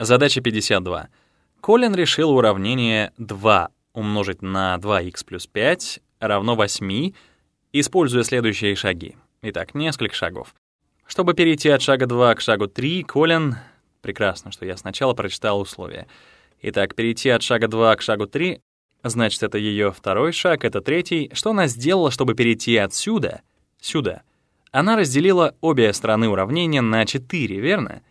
Задача 52. Колин решил уравнение 2 умножить на 2х плюс 5 равно 8, используя следующие шаги. Итак, несколько шагов. Чтобы перейти от шага 2 к шагу 3, Колин... Прекрасно, что я сначала прочитал условия. Итак, перейти от шага 2 к шагу 3, значит, это ее второй шаг, это третий. Что она сделала, чтобы перейти отсюда сюда? Она разделила обе стороны уравнения на 4, верно? Верно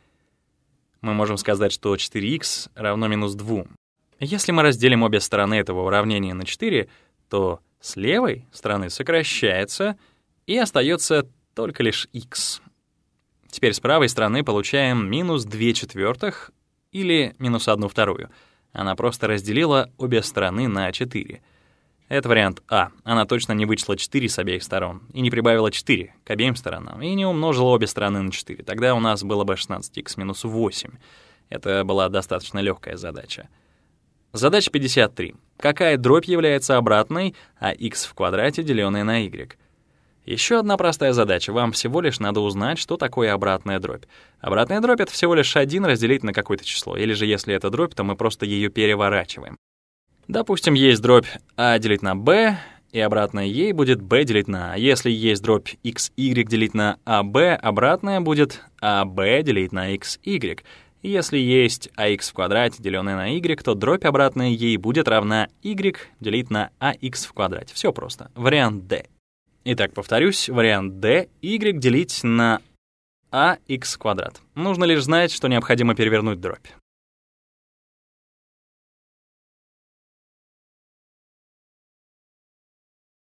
мы можем сказать, что 4х равно минус 2. Если мы разделим обе стороны этого уравнения на 4, то с левой стороны сокращается и остается только лишь x. Теперь с правой стороны получаем минус 2 четвертых или минус 1 вторую. Она просто разделила обе стороны на 4. Это вариант А. Она точно не вычла 4 с обеих сторон и не прибавила 4 к обеим сторонам и не умножила обе стороны на 4. Тогда у нас было бы 16х минус 8. Это была достаточно легкая задача. Задача 53. Какая дробь является обратной, а x в квадрате, деленное на y? Еще одна простая задача. Вам всего лишь надо узнать, что такое обратная дробь. Обратная дробь — это всего лишь 1 разделить на какое-то число, или же если это дробь, то мы просто ее переворачиваем. Допустим, есть дробь А делить на b, и обратное ей будет b делить на А. Если есть дробь xy делить на AB, а обратное будет AB а делить на xy. Если есть ax а в квадрате, деленное на y, то дробь обратная ей будет равна y делить на ax в квадрате. Все просто. Вариант d. Итак, повторюсь, вариант d — y делить на ax квадрат. Нужно лишь знать, что необходимо перевернуть дробь.